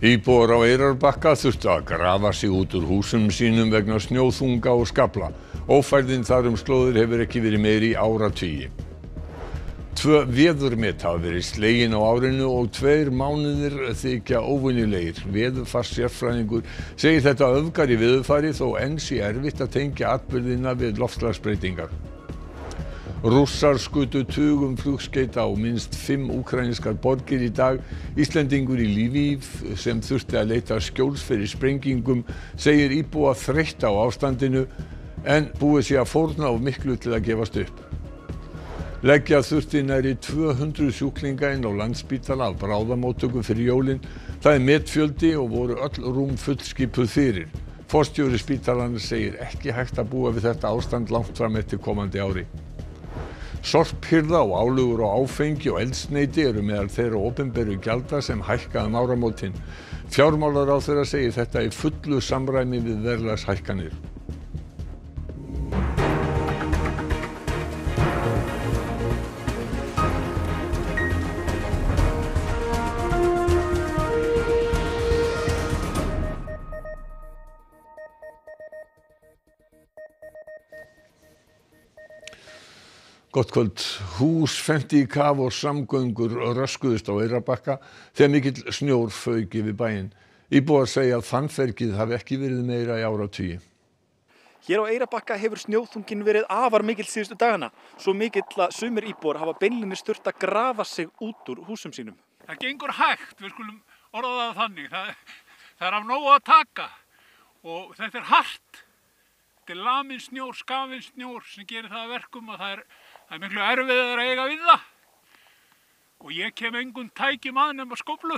íbúar á Eyrarbakka þurftu að grafa sig út úr húsum sínum vegna snjóþunga og skafla ófærðin þar um slóðir hefur ekki verið meiri í áratugi tvö veðurmet hafa verið slegin á árinu og tveir mánuðir þykja óvinnilegir veðurfarssérfræðingur segir þetta öfgar í veðurfari þó enn sé erfitt að tengja atbyrðina við loftslagsbreytingar rússar skutu tugum flugskeyta á minnst fimm úkraínskar borgir í dag Íslendingur í Lviv sem þurfti að leita skjóls fyrir sprengingum segir íbúa þreytta á ástandinu en búið sé að fórna of miklu til að gefast upp leggja þurfti nærri 200 sjúklinga inn á Landspítala af bráðamóttöku fyrir jólin það er metfjöldi og voru öll rúm fullskipuð fyrir forstjóri spítalanir segir ekki hægt að búa við þetta ástand langt fram eftir komandi ári sorphirða og álögur á áfengi og eldsneyti eru meðal þeirra opinberu gjalda sem hækka um áramótin fjármálaráðherra segir þetta í fullu samræmi við verðlagshækkanir Gott kvöld. Hús fendi í kaf og samgöngur röskuðust á Eirabakka þegar mikill snjór fauk yfir bæin. Íbúar segja að fannfergið hafi ekki verið meira í ára tíu. Hér á Eirabakka hefur snjóþungin verið afar mikill síðustu dagana. Svo mikill að sumir íbúar hafa beinlinni stört að grafa sig út úr húsum sínum. Það gengur hægt, við skulum orðaða þannig. Það, það er af nógu að taka og þetta er hart. Þetta er lamin snjór, skafin snjór sem gerir það verkum og það er Það er miklu erfiðar að eiga við það og ég kem engum tækjum að nefnum að skoblu.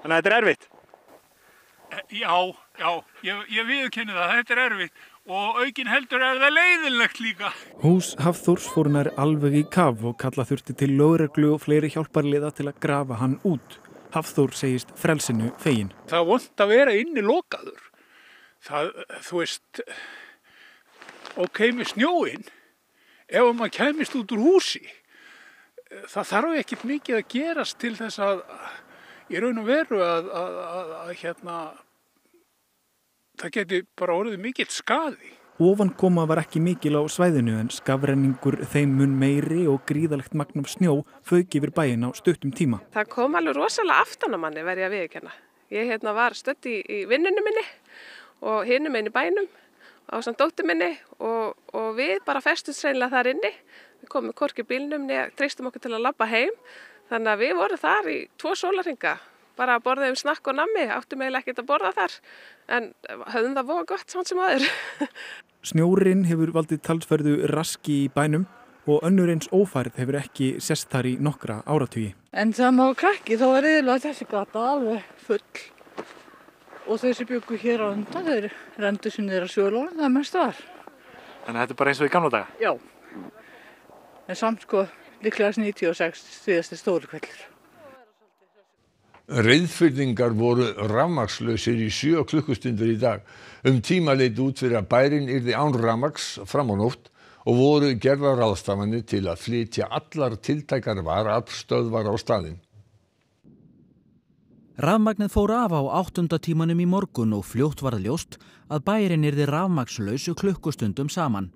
Þannig að þetta er erfitt? Eh, já, já, ég, ég viðkynni það, þetta er erfitt og aukinn heldur er það leiðilegt líka. Hús Hafþórs fór nær alveg í kaf og kalla þurfti til lögreglu og fleiri hjálparliða til að grafa hann út. Hafþór segist frelsinu fegin. Það vond að vera inni lokaður. Það, þú veist, ok með snjóinn ef maður kemist út úr húsi það þarf ekkert mikið að gerast til þess að í raun og veru að, að, að, að hérna það geti bara orðið mikill skaði Ofankoma var ekki mikil á svæðinu en skafrenningur þeim mun meiri og gríðalegt magnum snjó fög yfir bæin á stuttum tíma. Það kom alveg rosalega aftan á manni verið að viðkenna. Ég hérna var stötti í vinnunum minni og hinnum einu bænum á samt dóttu minni og, og við bara festumst reynilega þar inni. Við komum korki bílnum, treystum okkur til að labba heim. Þannig að við vorum þar í tvo sólaringa, bara borðið um snakk og nammi, áttum eiginlega ekkert að borða þar, en höfðum það voga gott samt sem aður. Snjórin hefur valdið talsferðu raski í bænum og önnur eins ófærð hefur ekki sest þar í nokkra áratví. En sem á krakki þá er yfirlega þessi gata alveg full og þeir sem byggur hér á undan þeir rendu sér niður að sjölóna það mest var Þannig að þetta er bara eins og í gamla daga? Já, en samt sko líklegast 96 stíðasti stóru kveldur Reyðfyrningar voru ramagslausir í 7 klukkustundur í dag. Um tíma leiti út fyrir að bærin yrði án ramags fram á nótt og voru gerðar aðstafanir til að flytja allar tiltækar var aftstöðvar á staðinn. Rafmagnið fór af á áttundatímanum í morgun og fljótt varð ljóst að bærin erði rafmagnslausu klukkustundum saman.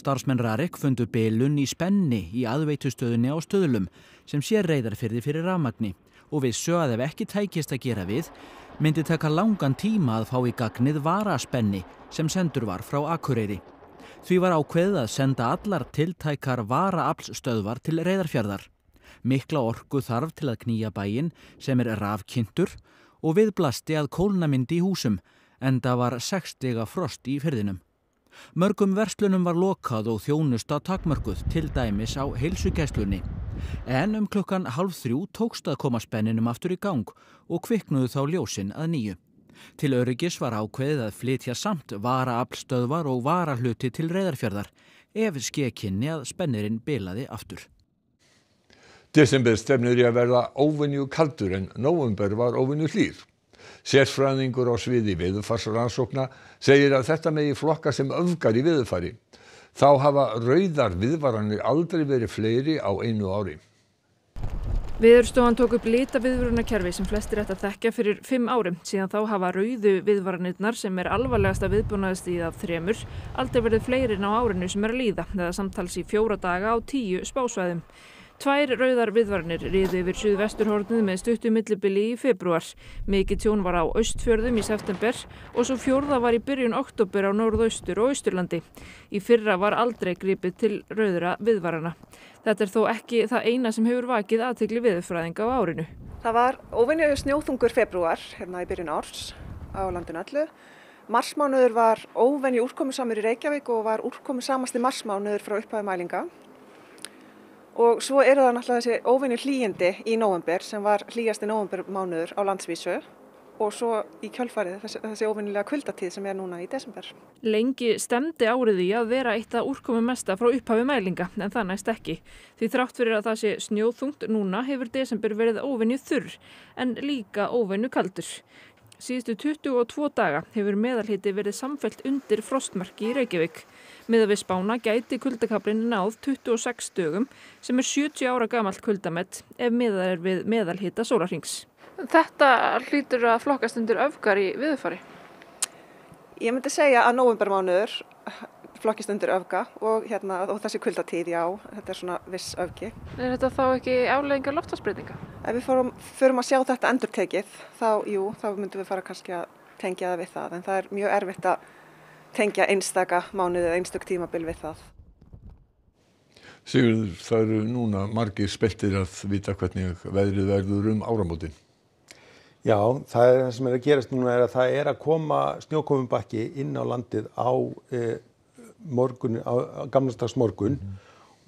Starfsmenn Rarik fundu bylun í spenni í aðveitustöðunni á stöðlum sem sé reyðarfyrði fyrir rafmagni og við sögðum ef ekki tækist að gera við myndi taka langan tíma að fá í gagnið varaspenni sem sendur var frá Akureyri. Því var ákveð að senda allar tiltækar varaaflsstöðvar til reyðarfjörðar. Mikla orgu þarf til að knýja bæin sem er rafkyntur og við blasti að kólnamyndi í húsum en það var 60 frost í fyrðinum. Mörgum verslunum var lokað og þjónusta takmörguð til dæmis á heilsugæslunni. En um klukkan halv þrjú tókst að koma spenninum aftur í gang og kviknuðu þá ljósin að nýju. Til öryggis var ákveðið að flytja samt varaaflstöðvar og varahluti til reyðarfjörðar ef skekinni að spennirinn bilaði aftur desember stefnir í að verða óvenju kaldur en nóvember var óvenju hlýr sérfræðingur á sviði veðurfarsrannsókna segir að þetta megi flokka sem öfgar í veðurfari þá hafa rauðar viðvaranir aldrei verið fleiri á einu ári Viðurstofan tók upp litaviðvörunarkerfi sem flestir ætti að þekkja fyrir fimm árum síðan þá hafa rauðu viðvaranirnar sem er alvarlegasta viðbúnaðstíð af þremur aldrei verið fleiri en á árinu sem er að líða eða samtals í fjóra daga á tíu spásvæðum Tvær rauðar viðvarnir riði yfir suðvesturhornið með stuttu millibili í februar. Mikið tjón var á östfjörðum í september og svo fjórða var í byrjun oktober á norðaustur og austurlandi. Í fyrra var aldrei gripið til rauðra viðvarana. Þetta er þó ekki það eina sem hefur vakið aðtegli viðfræðinga á árinu. Það var ofinniðu snjóþungur februar hérna í byrjun árs á landinu allu. Marsmánuður var ofinni úrkomusamur í Reykjavík og var úrkomusamasti marsmánuður frá upphæðumælinga og svo eru það náttúrulega þessi óvinni hlýjindi í nóvember sem var hlýjasti nóvembermánuður á landsvísu og svo í kjölfarið þessi, þessi óvinnilega kvöldatíð sem er núna í desember. Lengi stemdi áriði að vera eitt að úrkomi mesta frá upphafi mælinga en það næst ekki. Því þrátt fyrir að það sé snjóðþungt núna hefur desember verið óvinni þurr en líka óvinni kaldur. Síðustu 22 daga hefur meðalhiti verið samfellt undir frostmarki í Reykjavík. Miða við spána gæti kuldakablinu náð 26 dögum sem er 70 ára gamalt kuldamett ef miða er við meðalhita sólarhings. Þetta hlýtur að flokkast undir öfgar í viðfari? Ég myndi segja að novembermánuður flokkist undir öfga og, hérna, og þessi kuldatíð, já, þetta er svona viss öfgi. Er þetta þá ekki áleggingar loftasbreytinga? Ef við fórum, förum að sjá þetta endur tekið, þá, jú, þá myndum við fara kannski að tengja það við það, en það er mjög erfitt að tengja einstaka mánuðið eða einstök tímabil við það. Sigurður, það eru núna margir speltir að vita hvernig veðrið verður um áramótin. Já, það er það sem er að gerast núna er að það er að koma snjókofumbakki inn á landið á eh, morgun á gamlársdagsmorgun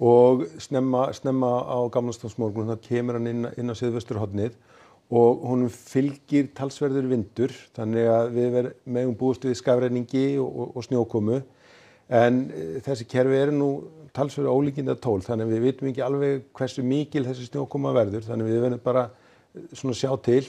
og snemma snemma á gamlársdagsmorgun þá kemur hann inn inn á suðvesturhornið og honum fylgir talsverður vindur þannig að við megum búast við skafrenningi og snjókomu en e, þessi kerfi eru nú talsverður ólíkindatól þannig að við vitum ekki alveg hversu mikil þessi snjókoma verður þannig að við verðum bara e, svona sjá til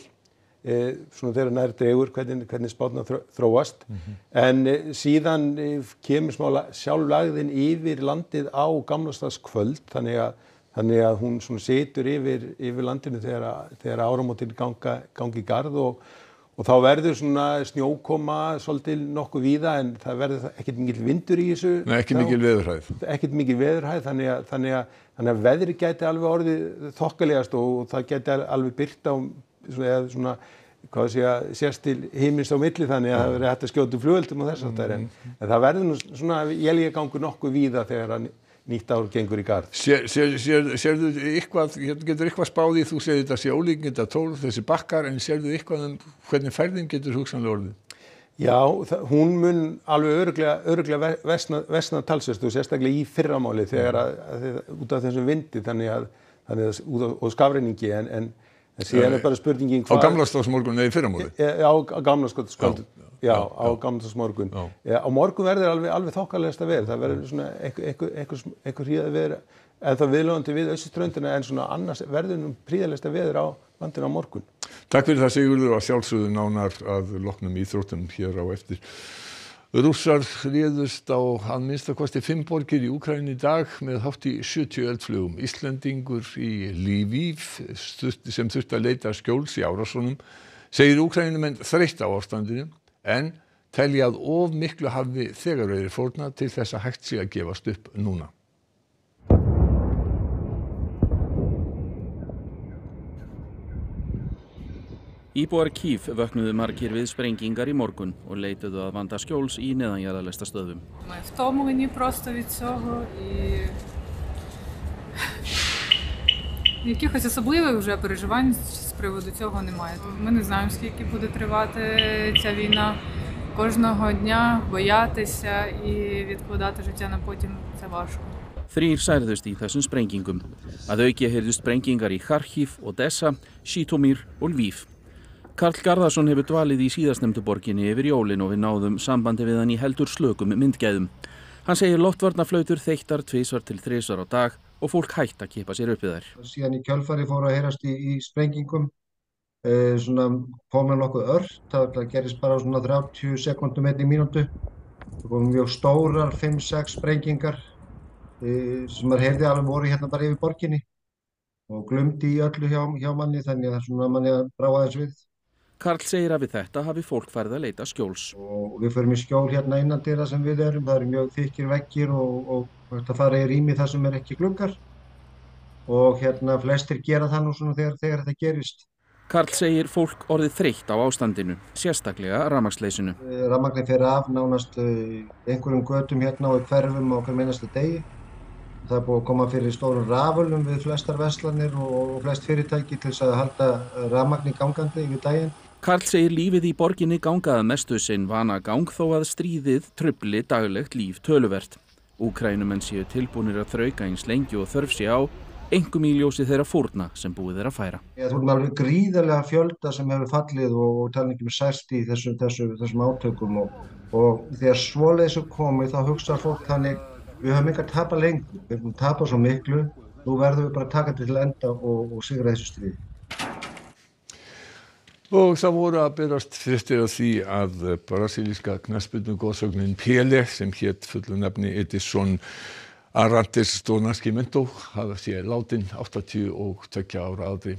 E, svona þegar nær dregur hvernig, hvernig spána þróast mm -hmm. en e, síðan e, kemur smála sjálflagðin yfir landið á gamlastaskvöld þannig að, þannig að hún svona situr yfir, yfir landinu þegar, þegar áramótin ganga, gangi í gard og, og þá verður svona snjókoma svolítið nokkuð víða en það verður ekkert mikil vindur í þessu Nei, ekkert mikil veðurhæð ekkert mikil veðurhæð þannig að, þannig að, þannig að veðri geti alveg orðið þokkalegast og, og það geti alveg byrta á um, eða svona hvað sé að sérst til heimins á milli þannig að það verður hægt að skjóta fljóöldum og þess að það er en það verður nú svona jælgegangur nokkuð víða þegar að nýtt ár gengur í gard. Serðu eitthvað, hérna getur eitthvað spáðið þú segir þetta sé ólíkind að tóla þessi bakkar en serðu eitthvað um hvernig færðin getur hugsanlega orðið? Já, það, hún mun alveg öruglega, öruglega vesna, vesna talsest og sérstaklega í fyrramáli þegar að, að, að, út af þessum vindi þannig að, þannig að út af skafreiningi en, en en síðan er bara spurningin hvað... Á gamlastáðsmorgun eða í fyrramóli? Já, á gamlastáðsmorgun, já, á gamlastáðsmorgun. Á morgun verður alveg, alveg þokkalegast að vera, það verður mm. svona eitthvað hríð að vera, en það viðlóðandi við auðsiströndina en svona annars verður nú príðalegast að vera á landin á morgun. Takk fyrir það Sigurður og sjálfsögðu nánar að loknum íþróttum hér á eftir rússar réðust á að minnsta kosti fimm borgir í Úkraínu í dag með hátt í sjötíu eldflugum Íslendingur í Lviv sem þurfti að leita skjóls í árásunum segir Úkraínumenn þreytt á ástandinu en telja að of miklu hafi þegar verið fórna til þess að hægt sé að gefast upp núna Íbúar Kýf vöknuðu margir við sprengingar í morgun og leituðu að vanda skjóls í neðanjæðalesta stöðum. Якихось особливих вже переживань з приводу цього немає. Ми не знаємо, скільки буде тривати ця війна. Кожного дня боятися і відкладати життя на потім це важко. Þrýr særðust í þessum sprengingum. Að auki heyrðust sprengingar í Kharkiv, Odessa, Sjítomír og Lvív. Karl Garðarsson hefur dvalið í síðastnemdu borginni yfir jólin og við náðum sambandi við hann í heldur slökum myndgæðum. Hann segir loftvarnaflautur þeittar tvísvar til þrísvar á dag og fólk hægt að kipa sér uppið þær. Síðan í kjölfari fóru að heyrast í, í sprengingum, e, svona komin nokkuð örd, það gerist bara svona 30 sekundum einni mínútu. Það kom mjög stórar 5-6 sprengingar e, sem maður heyrði alveg voru hérna bara yfir borginni og glumdi í öllu hjá, hjá manni þannig að svona manni að bráða þess við. Karl segir að við þetta hafi fólk farið að leita skjóls. Og við förum í skjól hérna innan dýra sem við erum, það eru mjög þykir vekkir og, og, og þetta fara í rými þar sem er ekki glungar og hérna flestir gera það nú svona þegar, þegar þetta gerist. Karl segir fólk orðið þreytt á ástandinu, sérstaklega ramagsleysinu. Eh, ramagnin fyrir af nánast eh, einhverjum gödum hérna á hverfum á hver meinastu degi. Það er búið að koma fyrir stórum rafölum við flestar veslanir og flest fyrirtæki til þess að halda ramagnin gangandi yfir daginn. Karl segir lífið í borginni gangaða mestu sinn vana gang þó að stríðið trubli daglegt líf töluvert. Úkrænumenn séu tilbúinir að þrauka eins lengi og þörf sé á, engum í ljósi þeirra fórna sem búið þeirra færa. Ég þúttum að það er gríðarlega fjölda sem hefur fallið og, og talningum sæst í þessu, þessu, þessum átökum og, og þegar svoleiðs er komið þá hugsaður fólk þannig við höfum ykkar tapað lengi, við höfum tapað svo miklu, nú verðum við bara að taka til enda og, og sigra þessu stríði og það voru að berast fréttir af því að brasilíska knaspinu góðsögnin Pele sem hétt fullu nefni Edison Arantes Donascimento hafa því látin 82 ára aldri.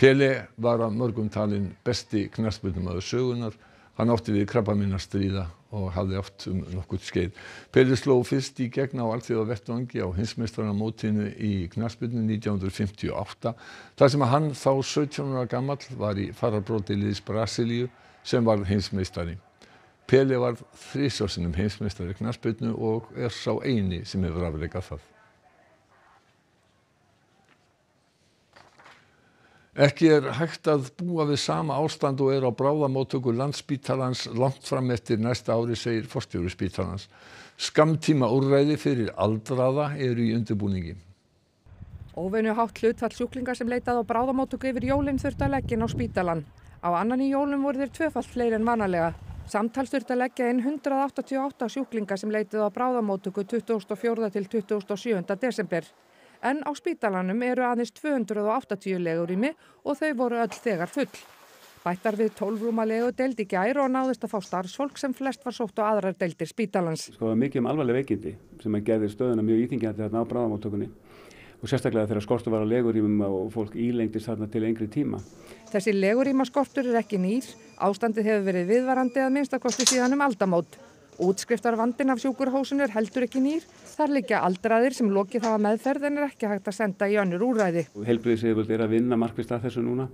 Pele var að mörgum talin besti knaspinum aðu sögunar hann átti við krabbamein að stríða og hafði átt um nokkurt skeið Pelé sló fyrst í gegn á alþjóðavettvangi á heimsmeistaramótinu í knarsbyrnu 1958 þar sem að hann þá 17 ára gammal var í farabróti liðs Brasilíu sem var heimsmeistari Pelé var þrísásinum heimsmeistari knarsbyrnu og er sá eini sem hefur afleikað það ekki er hægt að búa við sama ástand og er á bráðamótöku landspítalans langt fram eftir næsta ári segir forstjóru spítalans skamtíma úrræði fyrir aldraða eru í undirbúningi Óveinu hátt hlutfall sjúklingar sem leitað á bráðamótöku yfir jólinn þurft að leggja inn á spítalan á annan í jólum voru þeir tvefalt fleiri en vanalega samtals þurft að leggja inn 188 sjúklingar sem leitað á bráðamótöku 2004 til 2007. desember en á spítalanum eru aðeins 280 legurými og þau voru öll þegar full. Bættar við tólvrúma legu deildi gær og náðist að fá starfsfólk sem flest var sótt á aðrar deildir spítalans. Sko mikið um alvarleg veikindi sem að gerði stöðuna mjög íþingjandi þarna á bráðamáttökunni og sérstaklega þegar skortur var á legurímum og fólk ílengtist þarna til engri tíma. Þessi legurímaskortur er ekki nýr, ástandið hefur verið viðvarandi að minnstakosti síðan um aldamót. Útskriftarvandin af sjúkurhósun er heldur ekki nýr. Þar liggja aldraðir sem lokið hafa meðferð en er ekki hægt að senda í önnur úræði. Helbriðsefjöld er að vinna markvist að þessu núna,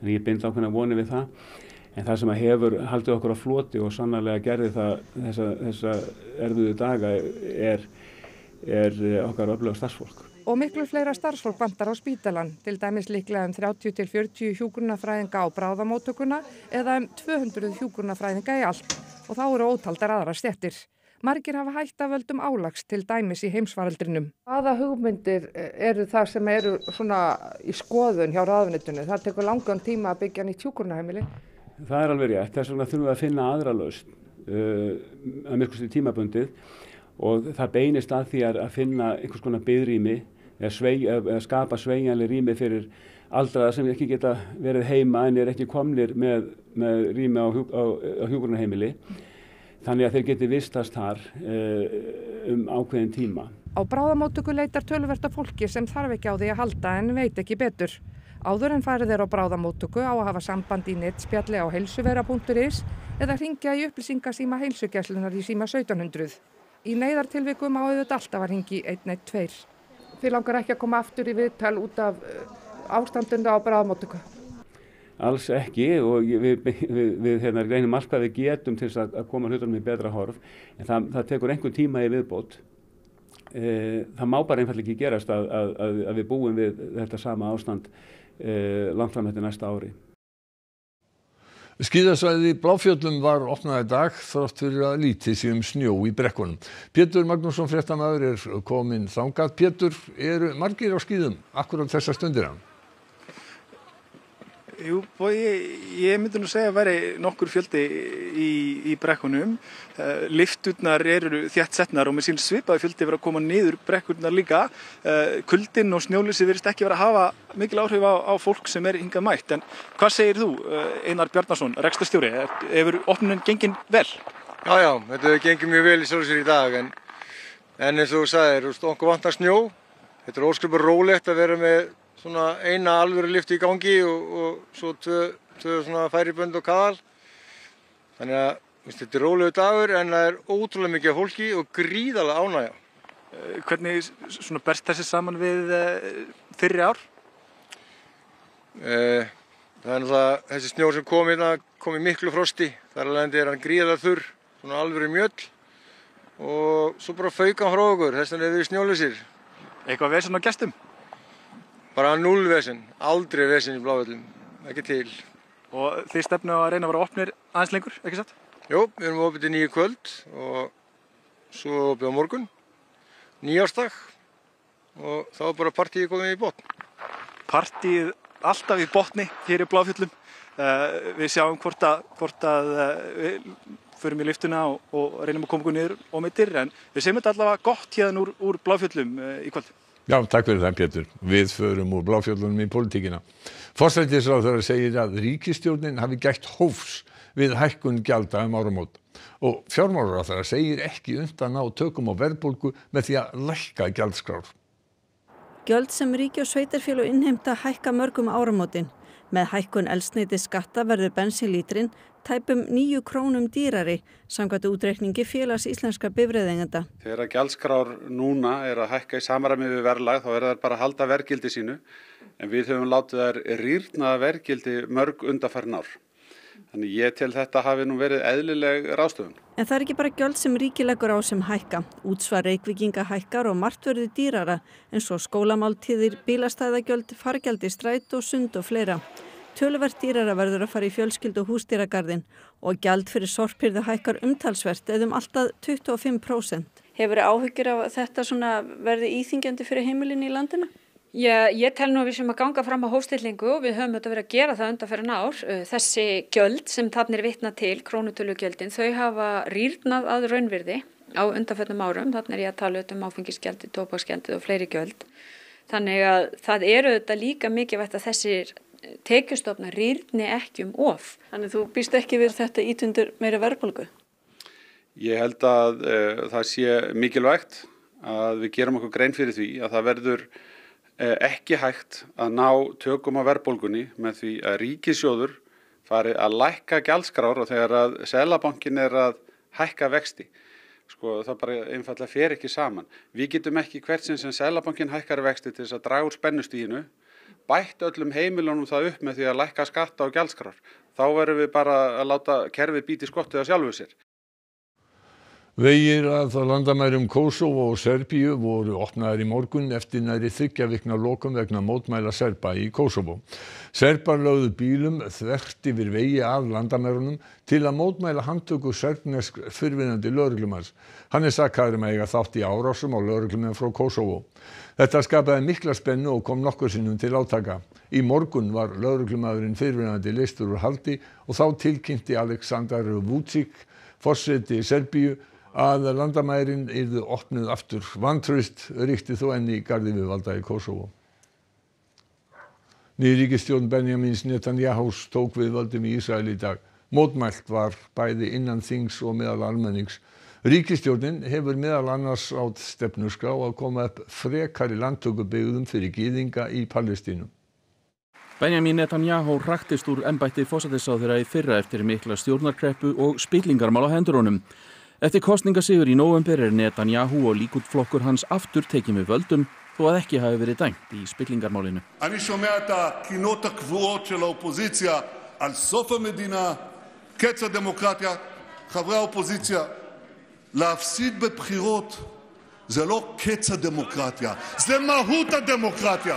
en ég bind ákveðin að voni við það. En það sem hefur haldið okkur á floti og sannarlega gerði það þessa, þessa erfiðu daga er, er okkar öflög starfsfólk og miklu fleira starfsfólk bandar á spítalan, til dæmis líklega um 30-40 hjúgrunafræðinga á bráðamótökuna eða um 200 hjúgrunafræðinga í allt og þá eru ótaldar aðra stettir. Margir hafa hægt að völdum álags til dæmis í heimsvaraldrinum. Hvaða hugmyndir eru það sem eru svona í skoðun hjá ráðunitunni? Það tekur langan tíma að byggja nýtt hjúkurnaheimili. Það er alveg rétt. Þess vegna þurfum við að finna aðra lausn uh, að myrkustu tímabundið og það beinist að því að finna einhvers konar byrými skapa sveigjanleg rými fyrir aldraða sem ekki geta verið heima en er ekki komlir með, með rými á, á, á hjúgrunarheimili þannig að þeir geti vistast þar eh, um ákveðin tíma. Á bráðamóttöku leitar tölverta fólki sem þarf ekki á því að halda en veit ekki betur. Áður en farið er á bráðamóttöku á að hafa samband í nettspjalli á heilsuvera.is eða ringja í upplýsingasíma heilsugjæslunar í síma 1700. Í neyðartilvikum á auðvitað alltaf að ringi 112 þið langar ekki að koma aftur í viðtal út af eh, ástandundu á bráðmáttöku? Alls ekki og við, við, við hérna, reynum allt hvað við getum til að, að koma hlutunum í betra horf en það, það tekur einhver tíma í viðbót. E, það má bara einfallega ekki gerast að, að, að við búum við þetta sama ástand e, langt fram þetta næsta ári. Skíðasvæðið í Bláfjöllum var opnað í dag þrátt fyrir að lítið sé um snjó í brekkunum. Pétur Magnússon, fréttamaður, er komin þangað. Pétur, eru margir á skíðum akkur á þessa stundir hann? Jú, bói, ég myndi nú segja að veri nokkur fjöldi í, í brekkunum. Uh, eh, lifturnar eru þjætt setnar og mér sín svipaði fjöldi verið að koma niður brekkurnar líka. Uh, eh, kuldin og snjólusi verist ekki verið að hafa mikil áhrif á, á fólk sem er hingað mætt. En hvað segir þú, eh, Einar Bjarnarsson, rekstastjóri? Hefur opnun gengin vel? Já, já, þetta gengir mjög vel í sjálfsvegar í dag. En, en eins og þú sagðir, okkur vantar snjó. Þetta er ósköpur rólegt að vera með svona eina alvöru lifti í gangi og, og svo tvö svona færibönd og kaðal. Þannig að veist, þetta er rólegu dagur en það er ótrúlega mikið hólki og gríðarlega ánægja. Eh, hvernig svona berst þessi saman við þyrri eh, ár? Eh, það er náttúrulega þessi snjór sem kom hérna kom í miklu frosti. Þar alveg er hann gríðarlega þurr, svona alvöru mjöll og svo bara fauk hann frá okkur þess vegna er við snjólusir. Eitthvað veð svona gæstum? bara null vesen, aldrei vesen í bláveldum, ekki til. Og þið stefnu að reyna að vera opnir aðeins lengur, ekki satt? Jó, við erum opnir til nýju kvöld og svo opnir á morgun, nýjársdag og þá er bara partíið komið í botn. Partíið alltaf í botni hér í bláfjöllum. Uh, við sjáum hvort að, hvort að uh, við förum í liftuna og, og reynum að koma okkur niður og meitir en við segjum þetta allavega gott hérna úr, úr bláfjöllum uh, í kvöld. Já, takk fyrir það Pétur. Við förum úr bláfjöldunum í politíkina. Forsættisráðara segir að ríkistjórnin hafi gætt hófs við hækkun gjalda um áramót og fjármálaráðara segir ekki undan á tökum og verðbólgu með því að lækka gjaldskráð. Gjöld sem ríki og sveitarfél og innheimta hækka mörgum áramótin. Með hækkun elsneiti skatta verður bensinlítrin tæpum nýju krónum dýrari samkvæmt útreikningi félags íslenska bifræðingenda. Þegar gælskrár núna er að hækka í samræmi við verðlag þá er það bara að halda verkildi sínu en við höfum látið þær rýrna verkildi mörg undarfærin ár. Þannig ég til þetta hafi nú verið eðlileg rástöfun. En það er ekki bara gjöld sem ríkilegur á sem hækka. Útsvar reikvikinga hækkar og margt verður dýrara eins og skólamáltíðir, bílastæðagjöld, fargjaldi stræt og sund og fleira. Töluvert dýrara verður að fara í fjölskyldu hústýragarðin og gjald fyrir sorpirðu hækkar umtalsvert eða um alltaf 25%. Hefur þið áhugir af þetta verði íþingjandi fyrir heimilin í landina? Já, ég tel nú að við sem að ganga fram á hóstillingu og við höfum þetta verið að gera það undanferðin ár. Þessi gjöld sem þannig er vitna til, krónutölugjöldin, þau hafa rýrnað að raunvirði á undanferðnum árum. Þannig er ég að tala um áfengisgjaldi, tópaskjaldi og fleiri gjöld. Þannig að það eru þetta líka mikið vett að þessir tekjustofna rýrni ekki um of. Þannig þú býst ekki við þetta ítundur meira verðbólgu? Ég held að e, það sé mikilvægt að við gerum okkur grein fyrir því að það verður e, ekki hægt að ná tökum á verðbólgunni með því að ríkisjóður fari að lækka gælskrár og þegar að selabankin er að hækka vexti. Sko það bara einfallega fer ekki saman. Við getum ekki hvert sem selabankin hækkar vexti til þess að draga úr spennustíðinu bætt öllum heimilunum það upp með því að lækka skatta og gjaldskrár þá verðum við bara að láta kerfið bíta í skottið á sjálfu sér vegir að landamærum Kósóvó og Serbíu voru opnaðir í morgun eftir nærri þriggja vikna lokun vegna mótmæla Serba í Kósóvó Serbar lögðu bílum þvert yfir vegi að landamærunum til að mótmæla handtöku serbnesk fyrfinandi lögreglumars hann er sakkaður um að eiga þátt í árásum á lögreglumenn frá Kósóvó þetta skapaði mikla spennu og kom nokkur sinnum til átaka í morgun var lögreglumæðurinn fyrfinandi listur úr haldi og þá tilkynnti Aleksandar Vucic forseti Serbíu að landamærin yrðu opnuð aftur. Vantraust ríkti þó enn í gardi við valda í Kosovo. Nýjuríkistjón Benjamins Netanyahus tók við valdum í Ísrael í dag. Mótmælt var bæði innan þings og meðal almennings. Ríkistjórnin hefur meðal annars átt stefnuskrá að koma upp frekar í landtökubegðum fyrir gýðinga í Palestínum. Benjamin Netanyahu raktist úr ennbætti fósættisáðira í fyrra eftir mikla stjórnarkreppu og spillingarmál á hendur honum. Eftir kostningasífur í november er Netanyahu og líkútflokkur hans aftur tekið með völdum þó að ekki hafi verið dæmt í spillingarmálinu. Ég sjóma þetta kynóta kvúot til opozítsja al sofa medina, ketsa demokratja, חברי האופוזיציה, להפסיד בבחירות זה לא קץ הדמוקרטיה, זה מהות הדמוקרטיה.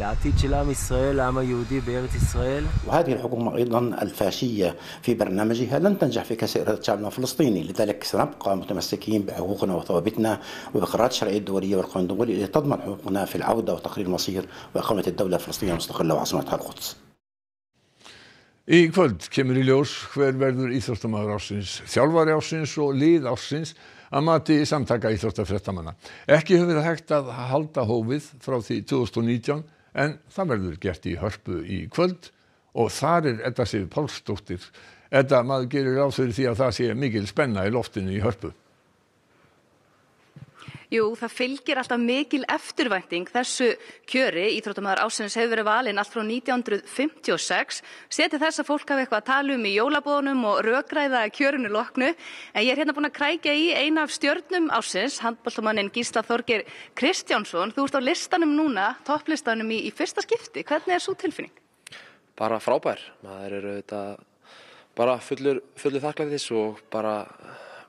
لعتيد شلام إسرائيل ישראל, يهودي بيرت إسرائيل وهذه الحكومة أيضا الفاشية في برنامجها لن تنجح في كسر إرادة شعبنا الفلسطيني، لذلك سنبقى متمسكين بحقوقنا وثوابتنا وبقرارات الشرعية الدولية والقانون الدولي التي تضمن حقوقنا في العودة وتقرير المصير وإقامة الدولة الفلسطينية المستقلة وعاصمتها القدس. I kvöld kemur í ljós hver verður íþróttamæður ársins, þjálfari ársins og lið ársins að mati samtaka íþróttafréttamanna. Ekki hefur verið hægt að halda hófið frá því 2019 en það verður gert í Hörpu í kvöld og þar er Edda Sif Pálsdóttir Edda, maður gerir ráð fyrir því að það sé mikil spenna í loftinu í Hörpu Jú, það fylgir alltaf mikil eftirvænting þessu kjöri. Íþróttumæður ásins hefur verið valinn allt frá 1956. Seti þess að fólk hafi eitthvað að tala um í jólabónum og rögræða kjörinu loknu. En ég er hérna búin að krækja í eina af stjörnum ásins, handbóltumannin Gísla Þorger Kristjánsson. Þú ert á listanum núna, topplistanum í, í fyrsta skipti. Hvernig er svo tilfinning? Bara frábær. Maður eru þetta bara fullur, fullur þakklæðis og bara,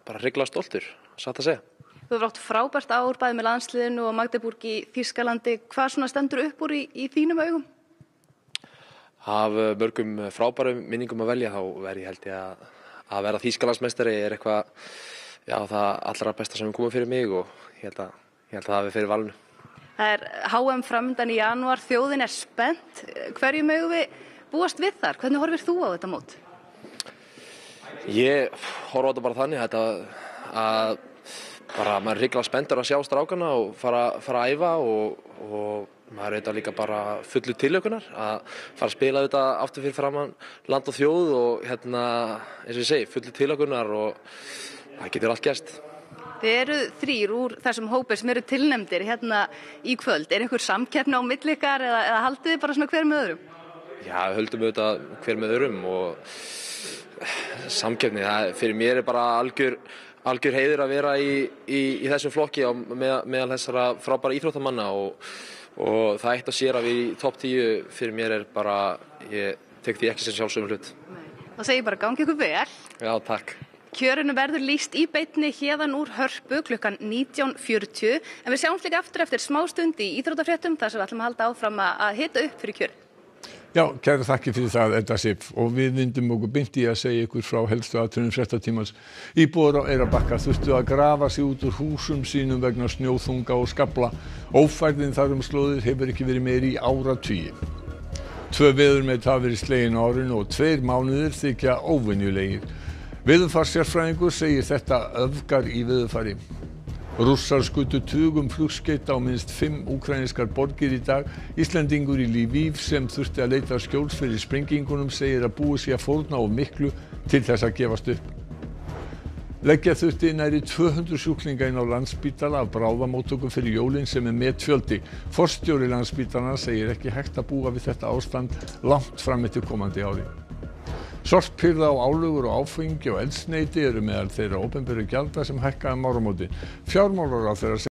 bara regla stoltur, satt að segja. Þú hefur átt frábært ár bæði með landsliðinu og Magdeburg í Þískalandi. Hvað svona stendur upp úr í, í þínum augum? Af eh, mörgum frábærum minningum að velja þá verði ég held ég að, að vera Þískalandsmeisteri er eitthvað já, það allra besta sem er komað fyrir mig og ég held að, ég held að það hefur fyrir valinu. Það er HM framöndan í januar, þjóðin er spennt. Hverju mögum við búast við þar? Hvernig horfir þú á þetta mót? Ég horfa á þetta bara þannig að bara maður er hrigalega spenntur að sjá strákana og fara, fara að æfa og, og maður er auðvitað líka bara fullu tilökunar að fara að spila auðvitað aftur fyrir framann land og þjóð og hérna eins og ég segi fullu tilökunar og það getur allt gæst. Þið eru þrýr úr þessum hópið sem eru tilnemdir hérna í kvöld. Er einhver samkerni á millikar eða, eða haldið þið bara svona hver með öðrum? Já, höldum auðvitað hver með öðrum og samkerni, það fyrir mér er bara algjör algjör heiður að vera í, í, í þessu flokki á, með, meðal þessara frábæra íþróttamanna og, og það eitt að sér að við í topp tíu fyrir mér er bara, ég tek því ekki sem sjálfsögum hlut. Þá segir ég bara gangi ykkur vel. Já, takk. Kjörinu verður líst í beitni hérðan úr hörpu klukkan 19.40 en við sjáum líka aftur eftir smá stund í íþrótafréttum þar sem við ætlum að halda áfram að hita upp fyrir kjörinu. Já, kæra þakki fyrir það, Edda Sif. Og við vindum okkur byndi að segja ykkur frá helstu aðtunum frettatímans. Íbúar á Eirabakka þurftu að grafa sig út úr húsum sínum vegna snjóþunga og skabla. Ófærðin þar um slóðir hefur ekki verið meiri í ára tíu. Tvö veður með það verið slegin árin og tveir mánuðir þykja óvinnulegir. Veðurfarsjárfræðingur segir þetta öfgar í veðurfari rússar skutu tugum flugskeyta á minnst fimm úkraínskar borgir í dag Íslendingur í Lviv sem þurfti að leita skjóls fyrir sprengingunum segir að búið sé að fórna of miklu til þess að gefast upp leggja þurfti nærri tvö hundruð sjúklinga inn á Landspítala af bráðamóttöku fyrir jólin sem er metfjöldi forstjóri Landspítalana segir ekki hægt að búa við þetta ástand langt fram eftir komandi ári sorppirða á álögur á áfengi og eldsneyti eru meðal þeirra opinberu gjalda sem hækka um áramótin fjármálaráðherra segir